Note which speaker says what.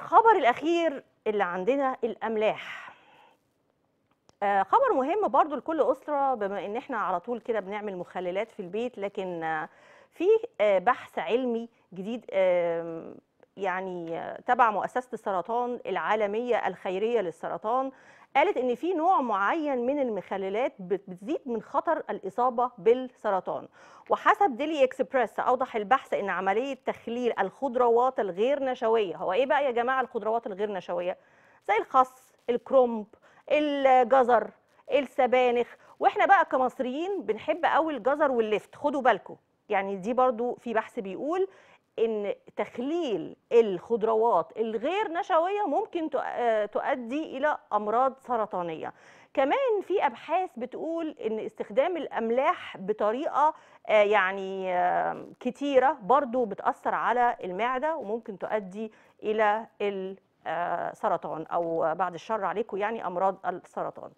Speaker 1: الخبر الأخير اللي عندنا الأملاح آه، خبر مهم برضو لكل أسرة بما إن إحنا على طول كده بنعمل مخللات في البيت لكن آه، في آه، بحث علمي جديد يعني تبع مؤسسة السرطان العالمية الخيرية للسرطان قالت ان في نوع معين من المخللات بتزيد من خطر الاصابه بالسرطان وحسب ديلي اكسبريس اوضح البحث ان عمليه تخليل الخضروات الغير نشويه هو ايه بقى يا جماعه الخضروات الغير نشويه زي الخس الكرومب الجزر السبانخ واحنا بقى كمصريين بنحب قوي الجزر واللفت خدوا بالكم يعني دي برضو في بحث بيقول ان تخليل الخضروات الغير نشويه ممكن آه، تؤدي الى امراض سرطانيه كمان في ابحاث بتقول ان استخدام الاملاح بطريقه آه، يعني كتيره برضو بتاثر على المعده وممكن تؤدي الى السرطان آه، او بعد الشر عليكم يعني امراض السرطان